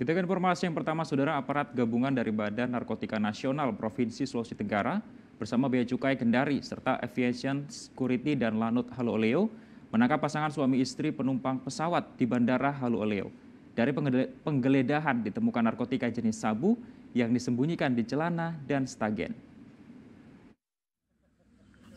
Kita ke informasi yang pertama, Saudara aparat gabungan dari Badan Narkotika Nasional Provinsi Sulawesi Tenggara bersama Bea Cukai Kendari serta Aviation Security dan Lanut Halo Oleo menangkap pasangan suami istri penumpang pesawat di Bandara Halo Oleo. Dari penggeledahan ditemukan narkotika jenis sabu yang disembunyikan di celana dan stagen.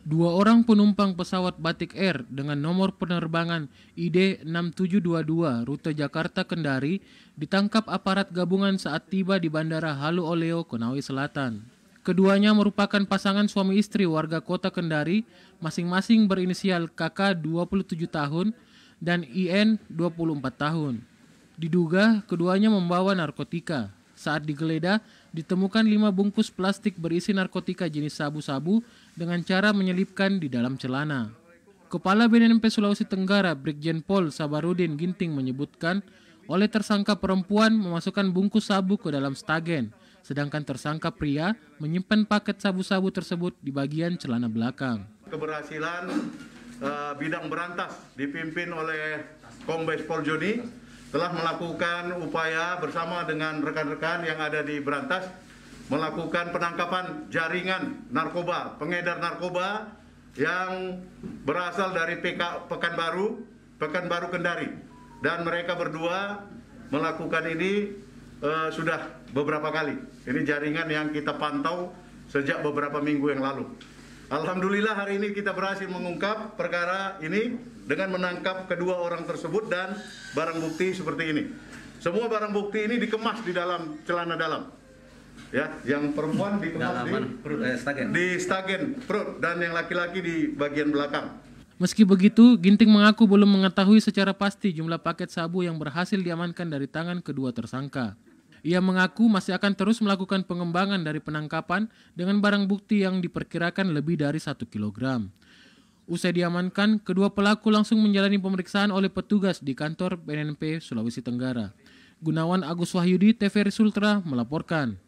Dua orang penumpang pesawat Batik Air dengan nomor penerbangan ID 6722 rute Jakarta Kendari ditangkap aparat gabungan saat tiba di Bandara Halu Oleo, Konawe Selatan. Keduanya merupakan pasangan suami istri warga kota Kendari, masing-masing berinisial KK 27 tahun dan IN 24 tahun. Diduga keduanya membawa narkotika. Saat digeledah, ditemukan lima bungkus plastik berisi narkotika jenis sabu-sabu dengan cara menyelipkan di dalam celana. Kepala BNNP Sulawesi Tenggara, Brigjen Pol Sabarudin Ginting menyebutkan, oleh tersangka perempuan memasukkan bungkus sabu ke dalam stagen, sedangkan tersangka pria menyimpan paket sabu-sabu tersebut di bagian celana belakang. Keberhasilan uh, bidang berantas dipimpin oleh Kombes Pol Joni telah melakukan upaya bersama dengan rekan-rekan yang ada di Berantas melakukan penangkapan jaringan narkoba, pengedar narkoba yang berasal dari PK Pekanbaru, Pekanbaru Kendari dan mereka berdua melakukan ini eh, sudah beberapa kali. Ini jaringan yang kita pantau sejak beberapa minggu yang lalu. Alhamdulillah hari ini kita berhasil mengungkap perkara ini dengan menangkap kedua orang tersebut dan barang bukti seperti ini. Semua barang bukti ini dikemas di dalam celana dalam. Ya, yang perempuan dikemas di perut, eh, stagen. di stagen perut dan yang laki-laki di bagian belakang. Meski begitu, Ginting mengaku belum mengetahui secara pasti jumlah paket sabu yang berhasil diamankan dari tangan kedua tersangka. Ia mengaku masih akan terus melakukan pengembangan dari penangkapan dengan barang bukti yang diperkirakan lebih dari 1 kilogram. Usai diamankan, kedua pelaku langsung menjalani pemeriksaan oleh petugas di kantor BNNP Sulawesi Tenggara. Gunawan Agus Wahyudi, TV Sultra melaporkan.